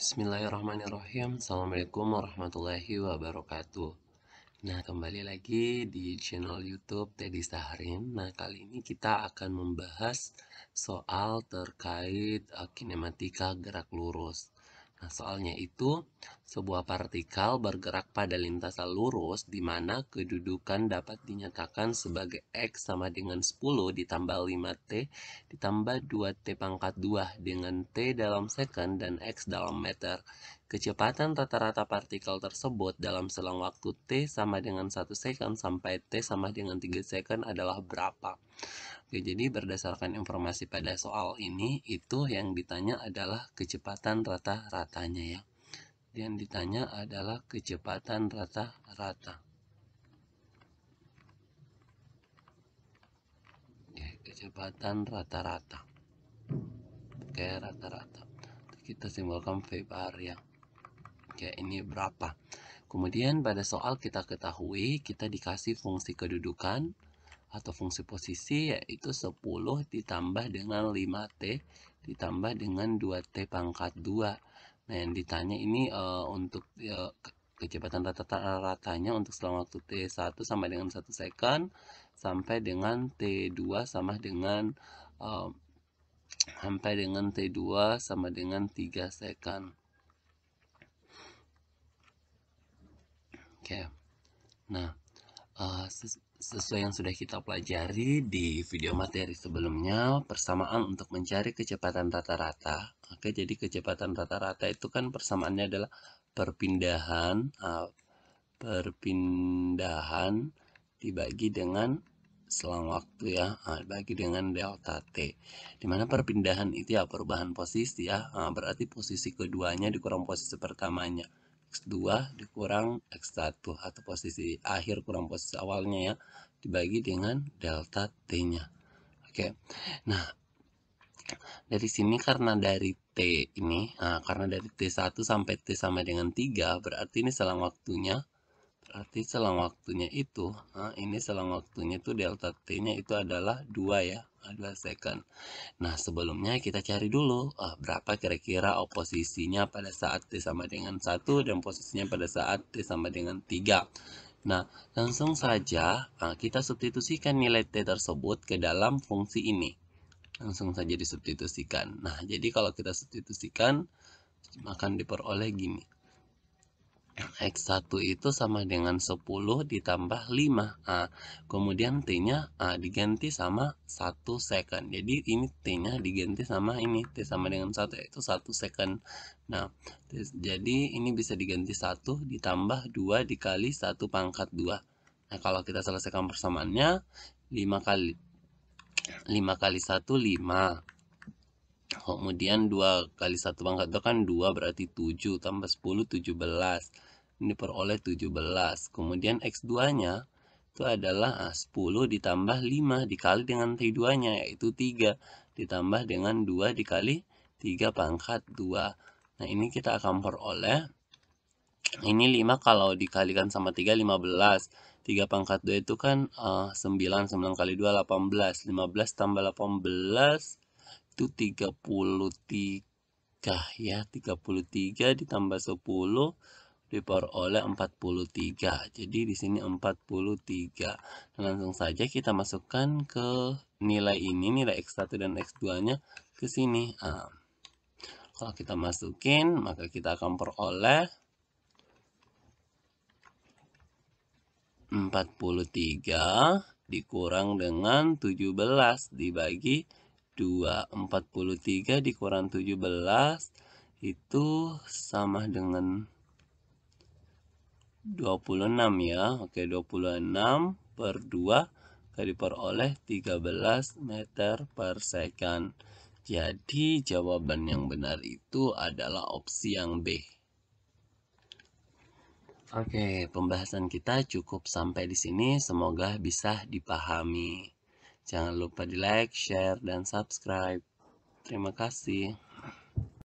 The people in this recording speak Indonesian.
Bismillahirrahmanirrahim Assalamualaikum warahmatullahi wabarakatuh Nah kembali lagi di channel youtube Teddy Saharin Nah kali ini kita akan membahas soal terkait eh, kinematika gerak lurus Nah, soalnya itu sebuah partikel bergerak pada lintasan lurus di mana kedudukan dapat dinyatakan sebagai X sama dengan 10 ditambah 5T ditambah 2T pangkat 2 dengan T dalam second dan X dalam meter Kecepatan rata-rata partikel tersebut dalam selang waktu T sama dengan 1 second sampai T sama dengan 3 second adalah berapa? Oke, jadi berdasarkan informasi pada soal ini, itu yang ditanya adalah kecepatan rata-ratanya ya. Yang ditanya adalah kecepatan rata-rata. Kecepatan rata-rata. Oke, rata-rata. Kita simbolkan V bar yang ya ini berapa. Kemudian pada soal kita ketahui kita dikasih fungsi kedudukan atau fungsi posisi yaitu 10 ditambah dengan 5T ditambah dengan 2T pangkat 2. Nah yang ditanya ini uh, untuk uh, kecepatan rata-ratanya untuk selama waktu T1 sama dengan 1 second sampai dengan T2 sama dengan uh, sampai dengan T2 sama dengan 3 second. Oke. Nah, uh, ses sesuai yang sudah kita pelajari di video materi sebelumnya, persamaan untuk mencari kecepatan rata-rata. Oke, jadi kecepatan rata-rata itu kan persamaannya adalah perpindahan uh, perpindahan dibagi dengan selang waktu ya, bagi eh, dibagi dengan delta t. Dimana perpindahan itu ya perubahan posisi ya, berarti posisi keduanya dikurang posisi pertamanya. X2 dikurang X1 atau posisi akhir kurang posisi awalnya ya dibagi dengan delta T-nya. Oke. Nah, dari sini karena dari T ini, nah, karena dari T1 sampai T sama dengan 3, berarti ini selang waktunya berarti selang waktunya itu nah, ini selang waktunya itu delta t nya itu adalah 2 ya adalah second nah sebelumnya kita cari dulu ah, berapa kira-kira oposisinya pada saat t sama dengan 1 dan posisinya pada saat t sama dengan 3 nah langsung saja ah, kita substitusikan nilai t tersebut ke dalam fungsi ini langsung saja disubstitusikan nah jadi kalau kita substitusikan akan diperoleh gini X1 itu sama dengan 10 ditambah 5A. Kemudian T-nya A diganti sama 1 second. Jadi ini T-nya diganti sama ini. T sama dengan 1 itu 1 second. Nah, jadi ini bisa diganti 1 ditambah 2 dikali 1 pangkat 2. Nah, kalau kita selesaikan persamaannya, 5 kali 5 kali 1, 5. Oh, kemudian 2 kali 1 pangkat 2 kan 2 berarti 7 tambah 10 17. Ini peroleh 17. Kemudian X2-nya itu adalah 10 ah, ditambah 5 dikali dengan T2-nya yaitu 3 ditambah dengan 2 dikali 3 pangkat 2. Nah ini kita akan peroleh ini 5 kalau dikalikan sama 3 15. 3 pangkat 2 itu kan uh, 9, 9 kali 2 18, 15 tambah 18 itu 33 ya 33 ditambah 10 diperoleh 43 jadi di sini 43 nah, langsung saja kita masukkan ke nilai ini nilai x1 dan x2 nya ke sini nah, kalau kita masukin maka kita akan peroleh 43 dikurang dengan 17 dibagi 2 43 dikurang 17 itu sama dengan 26 ya Oke 26 per 2 kali peroleh 13 meter per second Jadi jawaban yang benar itu adalah opsi yang B Oke, pembahasan kita cukup sampai di sini. Semoga bisa dipahami. Jangan lupa di like, share, dan subscribe. Terima kasih.